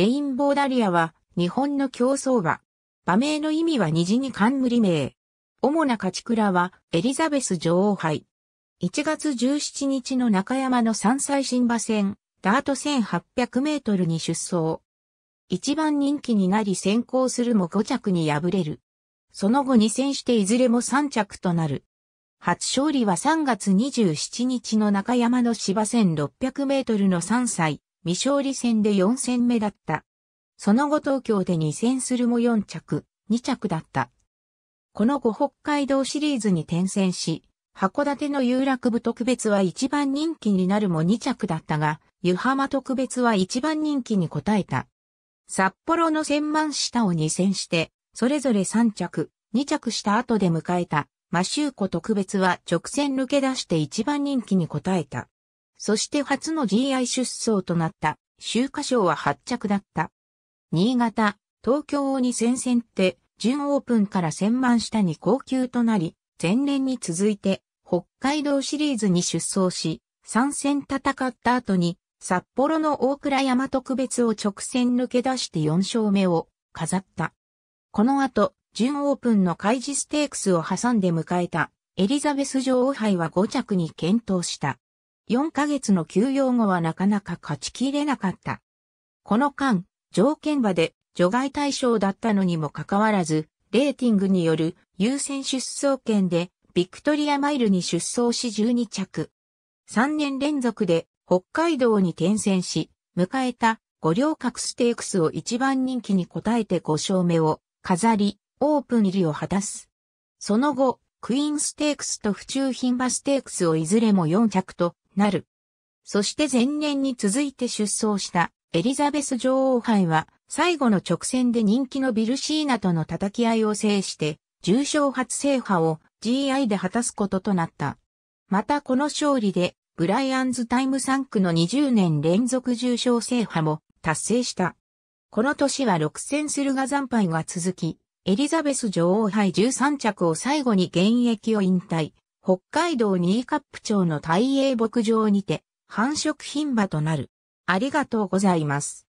レインボーダリアは日本の競走馬。馬名の意味は虹に冠名。主な勝ち倉はエリザベス女王杯。1月17日の中山の山歳新馬戦、ダート1800メートルに出走。一番人気になり先行するも5着に敗れる。その後2戦していずれも3着となる。初勝利は3月27日の中山の芝1600メートルの3歳、未勝利戦で4戦目だった。その後東京で2戦するも4着、2着だった。この後北海道シリーズに転戦し、函館の有楽部特別は一番人気になるも2着だったが、湯浜特別は一番人気に応えた。札幌の千万下を2戦して、それぞれ3着、2着した後で迎えた、マシューコ特別は直線抜け出して一番人気に応えた。そして初の GI 出走となった、秋華賞は8着だった。新潟、東京を2戦って、準オープンから千万下に高級となり、前年に続いて、北海道シリーズに出走し、3戦戦った後に、札幌の大倉山特別を直線抜け出して4勝目を飾った。この後、準オープンの開示ステークスを挟んで迎えた、エリザベス女王杯は5着に検討した。4ヶ月の休養後はなかなか勝ちきれなかった。この間、条件場で除外対象だったのにもかかわらず、レーティングによる優先出走権でビクトリアマイルに出走し12着。3年連続で北海道に転戦し、迎えた五稜郭ステークスを一番人気に応えて5勝目を飾り、オープン入りを果たす。その後、クイーンステークスと府中品馬ステークスをいずれも4着となる。そして前年に続いて出走したエリザベス女王杯は最後の直線で人気のビルシーナとの叩き合いを制して重賞初制覇を GI で果たすこととなった。またこの勝利でブライアンズタイム3区の20年連続重賞制覇も達成した。この年は6戦するが惨敗が続き、エリザベス女王杯13着を最後に現役を引退、北海道新カップ町の大英牧場にて、繁殖品場となる。ありがとうございます。